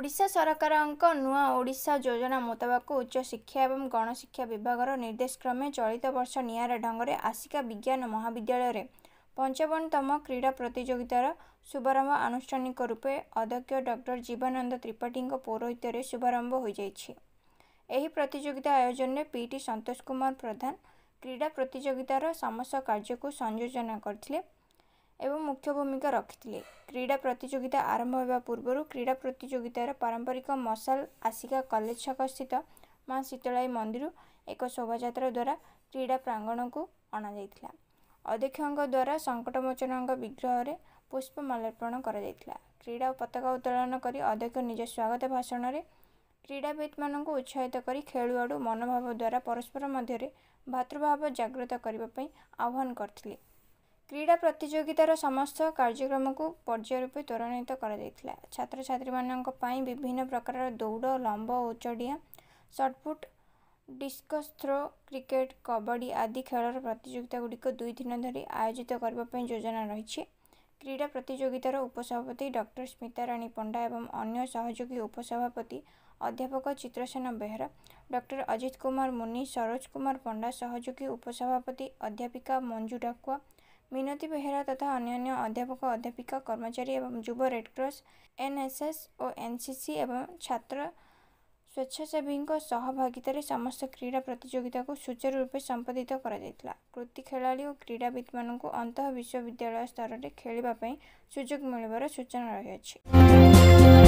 ଓଡ଼ିଶା ସରକାରଙ୍କ ନୂଆ ଓଡ଼ିଶା ଯୋଜନା ମୁତାବକ ଉଚ୍ଚଶିକ୍ଷା ଏବଂ ଗଣଶିକ୍ଷା ବିଭାଗର ନିର୍ଦ୍ଦେଶକ୍ରମେ ଚଳିତ ବର୍ଷ ନିଆରା ଢଙ୍ଗରେ ଆସିକା ବିଜ୍ଞାନ ମହାବିଦ୍ୟାଳୟରେ ପଞ୍ଚାବନତମ କ୍ରୀଡ଼ା ପ୍ରତିଯୋଗିତାର ଶୁଭାରମ୍ଭ ଆନୁଷ୍ଠାନିକ ରୂପେ ଅଧ୍ୟକ୍ଷ ଡକ୍ଟର ଜୀବାନନ୍ଦ ତ୍ରିପାଠୀଙ୍କ ପୌରୋହିତ୍ୟରେ ଶୁଭାରମ୍ଭ ହୋଇଯାଇଛି ଏହି ପ୍ରତିଯୋଗିତା ଆୟୋଜନରେ ପି ଟି ସନ୍ତୋଷ କୁମାର ପ୍ରଧାନ କ୍ରୀଡ଼ା ପ୍ରତିଯୋଗିତାର ସମସ୍ତ କାର୍ଯ୍ୟକୁ ସଂଯୋଜନା କରିଥିଲେ ଏବଂ ମୁଖ୍ୟ ଭୂମିକା ରଖିଥିଲେ କ୍ରୀଡ଼ା ପ୍ରତିଯୋଗିତା ଆରମ୍ଭ ହେବା ପୂର୍ବରୁ କ୍ରୀଡ଼ା ପ୍ରତିଯୋଗିତାର ପାରମ୍ପରିକ ମଶାଲ ଆସିକା କଲେଜ ଛକ ସ୍ଥିତ ମା' ଶୀତଳାଇ ମନ୍ଦିରରୁ ଏକ ଶୋଭାଯାତ୍ରା ଦ୍ୱାରା କ୍ରୀଡ଼ା ପ୍ରାଙ୍ଗଣକୁ ଅଣାଯାଇଥିଲା ଅଧ୍ୟକ୍ଷଙ୍କ ଦ୍ୱାରା ସଙ୍କଟମୋଚନଙ୍କ ବିଗ୍ରହରେ ପୁଷ୍ପମାଲ୍ୟର୍ପଣ କରାଯାଇଥିଲା କ୍ରୀଡ଼ା ଓ ପତାକା ଉତ୍ତୋଳନ କରି ଅଧ୍ୟକ୍ଷ ନିଜ ସ୍ୱାଗତ ଭାଷଣରେ କ୍ରୀଡ଼ାବିତ୍ମାନଙ୍କୁ ଉତ୍ସାହିତ କରି ଖେଳୁଆଡ଼ୁ ମନୋଭାବ ଦ୍ୱାରା ପରସ୍ପର ମଧ୍ୟରେ ଭାତୃଭାବ ଜାଗ୍ରତ କରିବା ପାଇଁ ଆହ୍ୱାନ କରିଥିଲେ କ୍ରୀଡ଼ା ପ୍ରତିଯୋଗିତାର ସମସ୍ତ କାର୍ଯ୍ୟକ୍ରମକୁ ପର୍ଯ୍ୟାୟ ରୂପେ ତ୍ୱରାନ୍ୱିତ କରାଯାଇଥିଲା ଛାତ୍ରଛାତ୍ରୀମାନଙ୍କ ପାଇଁ ବିଭିନ୍ନ ପ୍ରକାରର ଦୌଡ଼ ଲମ୍ବ ଓ ଚଡ଼ିଆ shot put discus throw cricket kabaddi ଆଦି ଖେଳର ପ୍ରତିଯୋଗିତା ଗୁଡ଼ିକ ଦୁଇ ଦିନ ଧରି ଆୟୋଜିତ କରିବା ପାଇଁ ଯୋଜନା ରହିଛି କ୍ରୀଡ଼ା ପ୍ରତିଯୋଗିତାର ଉପସଭାପତି ଡକ୍ଟର ସ୍ମିତାରାଣୀ ପଣ୍ଡା ଏବଂ ଅନ୍ୟ ସହଯୋଗୀ ଉପସଭାପତି ଅଧ୍ୟାପକ ଚିତ୍ରସେନ ବେହେରା ଡକ୍ଟର ଅଜିତ କୁମାର ମୁନି ସରୋଜ କୁମାର ପଣ୍ଡା ସହଯୋଗୀ ଉପସଭାପତି ଅଧ୍ୟାପିକା ମଞ୍ଜୁ ଡାକୁଆ ମିନତୀ ବେହେରା ତଥା ଅନ୍ୟାନ୍ୟ ଅଧ୍ୟାପକ ଅଧ୍ୟାପିକା କର୍ମଚାରୀ ଏବଂ ଯୁବ ରେଡ଼କ୍ରସ୍ ଏନ୍ଏସ୍ଏସ୍ ଓ ଏନ୍ସିସି ଏବଂ ଛାତ୍ର ସ୍ୱେଚ୍ଛାସେବୀଙ୍କ ସହଭାଗିତାରେ ସମସ୍ତ କ୍ରୀଡ଼ା ପ୍ରତିଯୋଗିତାକୁ ସୁଚାରୁ ରୂପେ ସମ୍ପାଦିତ କରାଯାଇଥିଲା କୃତି ଖେଳାଳି ଓ କ୍ରୀଡ଼ାବିତ୍ମାନଙ୍କୁ ଅନ୍ତଃ ବିଶ୍ୱବିଦ୍ୟାଳୟ ସ୍ତରରେ ଖେଳିବା ପାଇଁ ସୁଯୋଗ ମିଳିବାର ସୂଚନା ରହିଅଛି